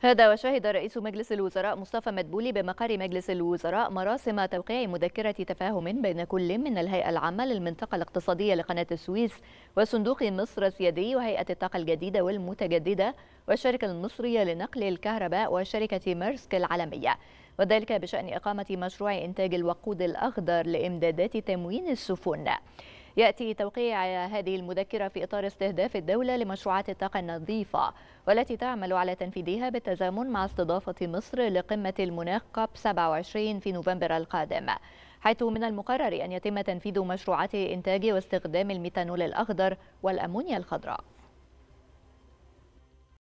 هذا وشهد رئيس مجلس الوزراء مصطفى مدبولي بمقر مجلس الوزراء مراسم توقيع مذكرة تفاهم بين كل من الهيئة العامة للمنطقة الاقتصادية لقناة السويس وصندوق مصر السيادي وهيئة الطاقة الجديدة والمتجددة والشركة المصرية لنقل الكهرباء وشركة ميرسك العالمية وذلك بشأن إقامة مشروع إنتاج الوقود الأخضر لإمدادات تموين السفن يأتي توقيع هذه المذكرة في إطار استهداف الدولة لمشروعات الطاقة النظيفة والتي تعمل على تنفيذها بالتزامن مع استضافة مصر لقمة المناخ كوب 27 في نوفمبر القادم حيث من المقرر أن يتم تنفيذ مشروعات إنتاج واستخدام الميثانول الأخضر والأمونيا الخضراء